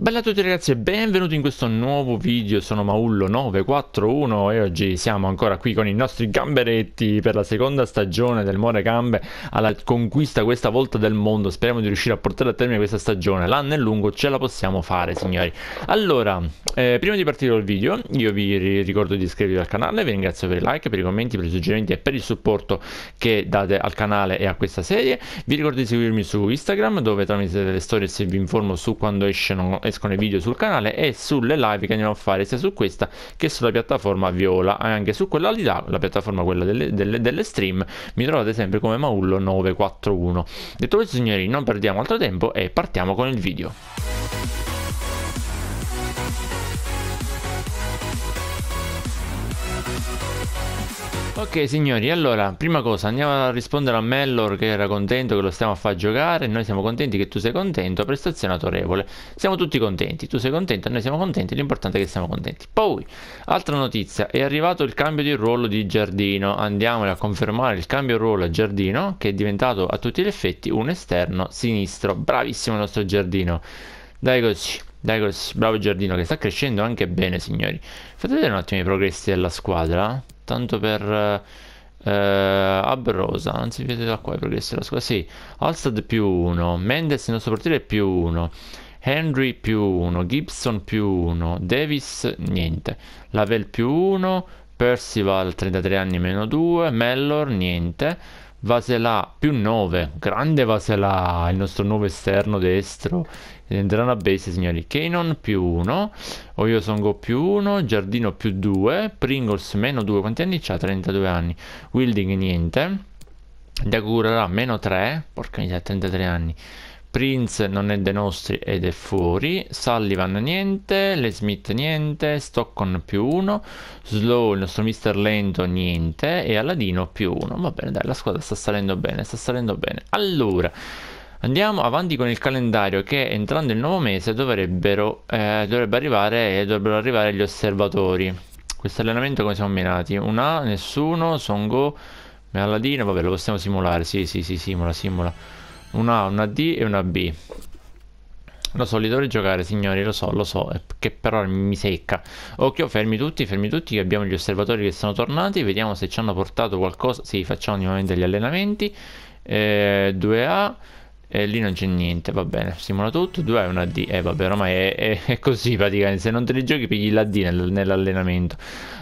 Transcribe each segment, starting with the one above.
Bella a tutti ragazzi e benvenuti in questo nuovo video, sono Maullo941 e oggi siamo ancora qui con i nostri gamberetti per la seconda stagione del More Gambe alla conquista questa volta del mondo, speriamo di riuscire a portare a termine questa stagione, l'anno è lungo, ce la possiamo fare signori. Allora, eh, prima di partire dal video io vi ricordo di iscrivervi al canale, vi ringrazio per i like, per i commenti, per i suggerimenti e per il supporto che date al canale e a questa serie, vi ricordo di seguirmi su Instagram dove tramite delle se vi informo su quando escono escono i video sul canale e sulle live che andiamo a fare sia su questa che sulla piattaforma Viola e anche su quella di là, la piattaforma quella delle, delle, delle stream, mi trovate sempre come Maullo941. Detto questo signori, non perdiamo altro tempo e partiamo con il video. Ok signori, allora, prima cosa andiamo a rispondere a Mellor che era contento che lo stiamo a far giocare, noi siamo contenti che tu sei contento, prestazione autorevole, siamo tutti contenti, tu sei contento, noi siamo contenti, l'importante è che siamo contenti. Poi, altra notizia, è arrivato il cambio di ruolo di Giardino, andiamo a confermare il cambio di ruolo a Giardino che è diventato a tutti gli effetti un esterno sinistro, bravissimo il nostro Giardino, dai così. Dai così, bravo Giardino che sta crescendo anche bene signori Fate vedere un attimo i progressi della squadra soltanto per eh, Abrosa, non si vede da qua i progressi della squadra, sì, Alstad più 1, Mendes il nostro portiere più 1, Henry più 1, Gibson più 1, Davis niente, Lavel più 1, Percival 33 anni meno 2, Mellor niente, Vasela più 9, grande Vasela, il nostro nuovo esterno destro. Entrerà una base, signori. Canon più 1, Oyosongo più 1, Giardino più 2, Pringles meno 2. Quanti anni c'ha? 32 anni. Wilding niente. Dagurerà meno 3, porca miseria, 33 anni. Prince non è dei nostri ed è fuori, Sullivan niente, Le Smith niente, Stockton più uno, Slow il nostro Mr. Lento niente e Aladino più uno. Va bene dai, la squadra sta salendo bene, sta salendo bene. Allora, andiamo avanti con il calendario che entrando il nuovo mese dovrebbero, eh, dovrebbe arrivare, dovrebbero arrivare gli osservatori. Questo allenamento come siamo minati? Una, nessuno, Songo, Aladino, vabbè lo possiamo simulare, sì sì sì simula simula una A, una D e una B. Lo so, li dovrei giocare, signori, lo so, lo so, che però mi secca. Occhio, fermi tutti, fermi tutti, che abbiamo gli osservatori che sono tornati, vediamo se ci hanno portato qualcosa. Sì, facciamo di nuovamente gli allenamenti. Eh, 2A, eh, lì non c'è niente, va bene, simula tutto. 2A e una D, eh vabbè, ormai è, è, è così praticamente, se non te li giochi pigli la D nel, nell'allenamento.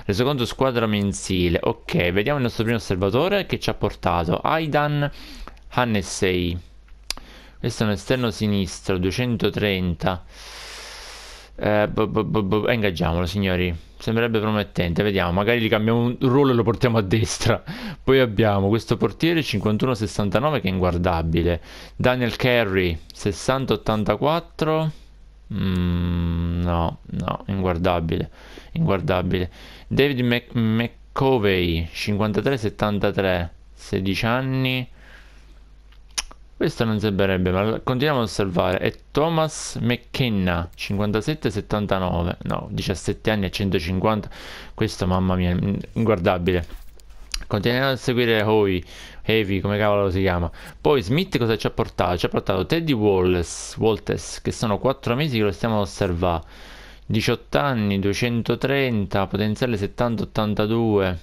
Resoconto squadra mensile, ok, vediamo il nostro primo osservatore che ci ha portato. Aidan Hannessey. Questo è un esterno sinistro, 230. Eh, bo, bo, bo, eh, ingaggiamolo, signori. Sembrerebbe promettente. Vediamo, magari gli cambiamo un ruolo e lo portiamo a destra. Poi abbiamo questo portiere 51-69 che è inguardabile. Daniel Carey 60-84. Mm, no, no, inguardabile. Inguardabile. David McCovey 53-73. 16 anni. Questo non sembrerebbe, ma continuiamo a osservare. È Thomas McKenna, 57-79, no, 17 anni e 150. Questo, mamma mia, inguardabile. Continuiamo a seguire Hoy, Heavy, come cavolo si chiama. Poi Smith cosa ci ha portato? Ci ha portato Teddy Wallace, Walters, che sono 4 mesi che lo stiamo a osservare. 18 anni, 230, potenziale 70-82.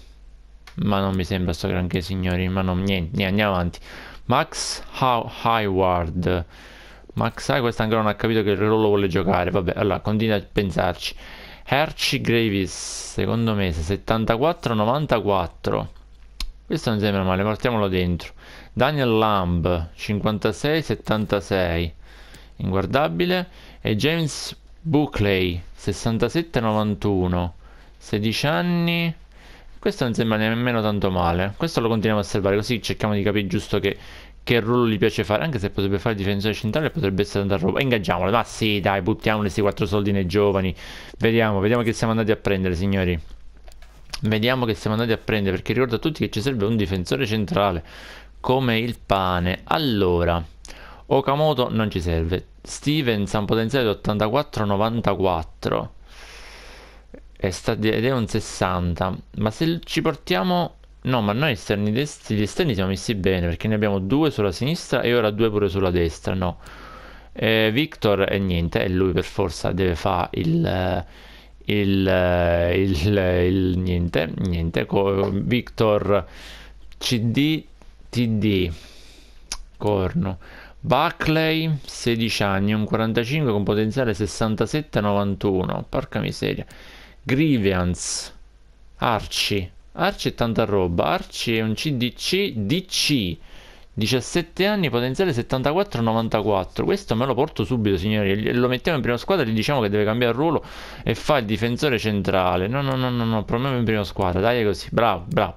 Ma non mi sembra sto granché, signori, ma non, niente, niente andiamo avanti. Max How Hayward. Max Hayward ancora non ha capito che ruolo vuole giocare. Vabbè, allora continua a pensarci. Hershey Gravis, secondo me, 74-94. Questo non sembra male, portiamolo dentro. Daniel Lamb, 56-76. Inguardabile. E James Buckley, 67-91. 16 anni. Questo non sembra nemmeno tanto male. Questo lo continuiamo a salvare, così cerchiamo di capire giusto che, che ruolo gli piace fare. Anche se potrebbe fare difensore centrale, potrebbe essere tanta roba. Ingaggiamolo. ma sì, dai, buttiamo questi quattro soldi nei giovani. Vediamo, vediamo che siamo andati a prendere, signori. Vediamo che siamo andati a prendere, perché ricordo a tutti che ci serve un difensore centrale. Come il pane. Allora... Okamoto non ci serve. Stevens ha un potenziale di 84-94 è stato, ed è un 60 ma se ci portiamo no ma noi esterni destri gli esterni siamo messi bene perché ne abbiamo due sulla sinistra e ora due pure sulla destra no eh, Victor è niente e lui per forza deve fare il, eh, il, il, il, niente niente Victor cd td corno Buckley 16 anni un 45 con potenziale 67 91 porca miseria Grievance, Arci. Arci è tanta roba. Arci è un CDC DC. 17 anni, potenziale 74-94. Questo me lo porto subito, signori. Lo mettiamo in prima squadra e gli diciamo che deve cambiare ruolo e fa il difensore centrale. No, no, no, no, no. Promuovo in prima squadra. Dai, così. Bravo, bravo.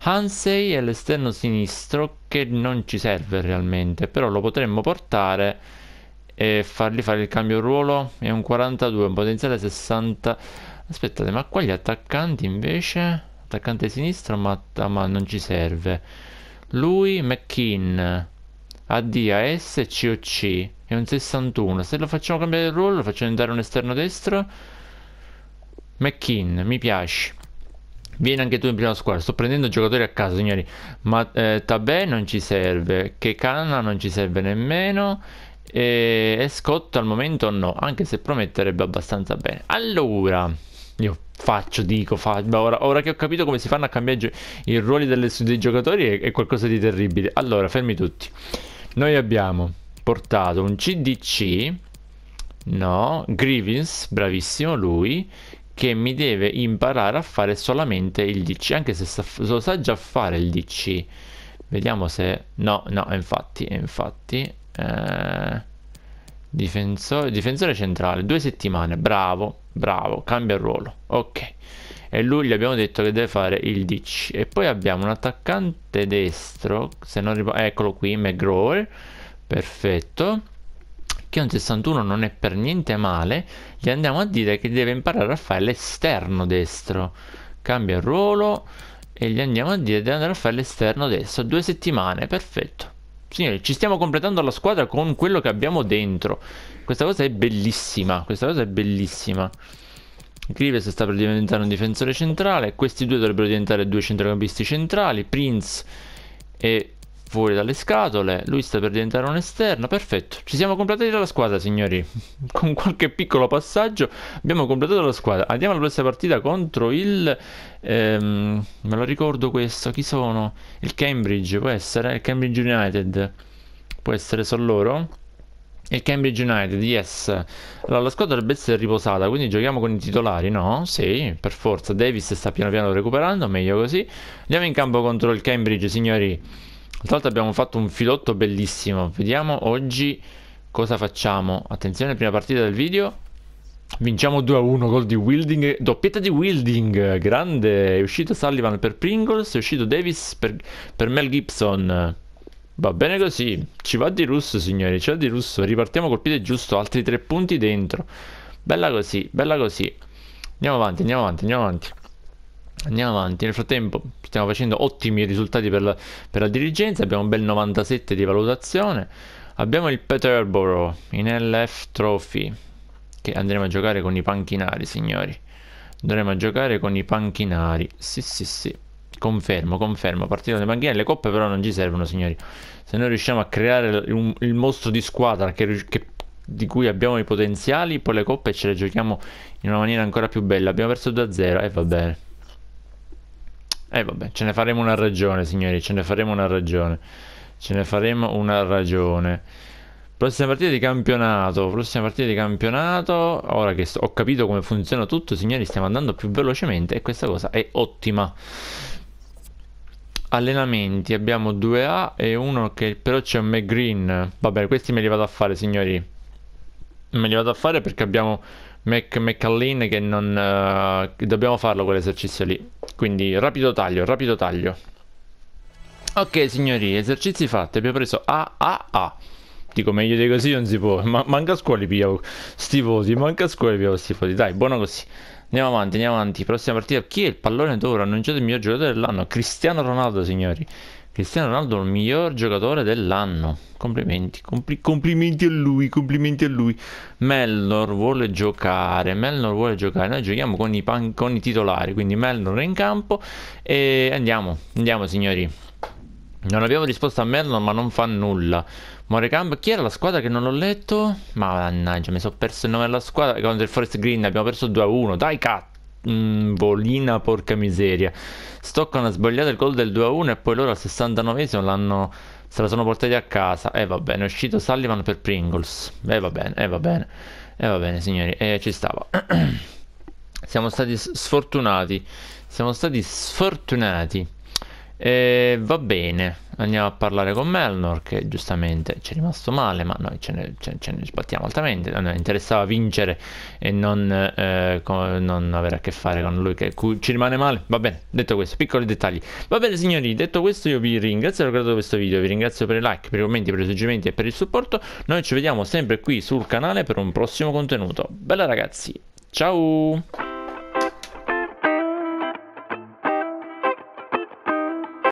Hansei è l'esterno sinistro che non ci serve realmente, però lo potremmo portare e fargli fare il cambio ruolo è un 42, un potenziale 60. Aspettate, ma qua gli attaccanti invece? Attaccante sinistro, ma, ah, ma non ci serve. Lui, McKean, AD, AS COC, è un 61. Se lo facciamo cambiare il ruolo, lo facciamo andare un esterno destro. McKean, mi piace. Vieni anche tu in prima squadra. Sto prendendo giocatori a caso, signori. Ma eh, Tabè non ci serve. Kekana non ci serve nemmeno. E, e Scott al momento no, anche se prometterebbe abbastanza bene. Allora, io faccio, dico, faccio. Ora, ora, che ho capito come si fanno a cambiare i ruoli delle, dei giocatori è, è qualcosa di terribile. Allora, fermi tutti. Noi abbiamo portato un CDC, no, Grievance, bravissimo lui, che mi deve imparare a fare solamente il DC, anche se sa, lo sa già fare il DC. Vediamo se... No, no, infatti, infatti... Eh, difensore, difensore centrale, due settimane, bravo, bravo, cambia ruolo, ok. E lui gli abbiamo detto che deve fare il 10. E poi abbiamo un attaccante destro, se non eccolo qui, McGraw, perfetto che un 61 non è per niente male, gli andiamo a dire che deve imparare a fare l'esterno destro. Cambia il ruolo e gli andiamo a dire di andare a fare l'esterno destro. Due settimane, perfetto. Signori, ci stiamo completando la squadra con quello che abbiamo dentro. Questa cosa è bellissima, questa cosa è bellissima. Grives sta per diventare un difensore centrale, questi due dovrebbero diventare due centrocampisti centrali, Prince e fuori dalle scatole. Lui sta per diventare un esterno. Perfetto. Ci siamo completati la squadra, signori. Con qualche piccolo passaggio abbiamo completato la squadra. Andiamo alla prossima partita contro il... Ehm, me lo ricordo questo. Chi sono? Il Cambridge, può essere? Il Cambridge United. Può essere solo loro? Il Cambridge United, yes. Allora, la squadra dovrebbe essere riposata, quindi giochiamo con i titolari, no? Sì, per forza. Davis sta piano piano recuperando, meglio così. Andiamo in campo contro il Cambridge, signori. L'altra volta abbiamo fatto un filotto bellissimo. Vediamo oggi cosa facciamo. Attenzione, prima partita del video. Vinciamo 2-1, a gol di Wilding, doppietta di Wilding, grande, è uscito Sullivan per Pringles, è uscito Davis per, per Mel Gibson, va bene così, ci va di russo signori, ci va di russo, ripartiamo col piede giusto, altri tre punti dentro, bella così, bella così, andiamo avanti, andiamo avanti, andiamo avanti. Andiamo avanti, nel frattempo stiamo facendo ottimi risultati per la, per la dirigenza, abbiamo un bel 97 di valutazione. Abbiamo il Peterborough in LF Trophy, che andremo a giocare con i panchinari, signori. Andremo a giocare con i panchinari, sì sì sì. Confermo, confermo, partita dai panchinari, le coppe però non ci servono, signori. Se noi riusciamo a creare un, il mostro di squadra che, che di cui abbiamo i potenziali, poi le coppe ce le giochiamo in una maniera ancora più bella. Abbiamo perso 2-0 e eh, va bene. E eh, vabbè, ce ne faremo una ragione, signori, ce ne faremo una ragione. Ce ne faremo una ragione. Prossima partita di campionato, prossima partita di campionato. Ora che ho capito come funziona tutto, signori, stiamo andando più velocemente e questa cosa è ottima. Allenamenti, abbiamo 2A e uno che però c'è un McGreen. Vabbè, questi me li vado a fare, signori. Me li vado a fare perché abbiamo Mac, McAllen che non... Uh, dobbiamo farlo quell'esercizio lì. Quindi rapido taglio, rapido taglio. Ok signori, esercizi fatti. Abbiamo preso A, A, A. Dico meglio di così non si può. Ma, manca a scuola pigliavo stifosi, manca a scuola pigliavo stifosi. Dai, buono così. Andiamo avanti, andiamo avanti. Prossima partita. Chi è il pallone d'oro? Annunciato il miglior giocatore dell'anno. Cristiano Ronaldo signori. Cristiano Ronaldo il miglior giocatore dell'anno. Complimenti, compli- complimenti a lui, complimenti a lui. Mellor vuole giocare, Mellor vuole giocare. Noi giochiamo con i, pan- con i titolari, quindi Mellor è in campo e andiamo, andiamo signori. Non abbiamo risposto a Mellor ma non fa nulla. Muore campo, chi era la squadra che non l'ho letto? Ma mannaggia, mi sono perso il nome della squadra. Contro il Forest Green abbiamo perso 2-1. Dai cat. Mm, bolina, porca miseria. Stockholm ha sbagliato il gol del 2-1 e poi loro al 69esimo l'hanno se la sono portati a casa. E eh, va bene, è uscito Sullivan per Pringles. E eh, va bene, e eh, va bene. E eh, va bene, signori, e eh, ci stava. Siamo stati sfortunati. Siamo stati sfortunati. E eh, va bene, andiamo a parlare con Melnor che giustamente ci è rimasto male, ma noi ce ne, ce, ce ne sbattiamo altamente, a noi interessava vincere e non, eh, con, non, avere a che fare con lui che ci rimane male. Va bene, detto questo, piccoli dettagli. Va bene signori, detto questo io vi ringrazio per aver guardato questo video, vi ringrazio per i like, per i commenti, per i suggerimenti e per il supporto. Noi ci vediamo sempre qui sul canale per un prossimo contenuto. Bella ragazzi, ciao!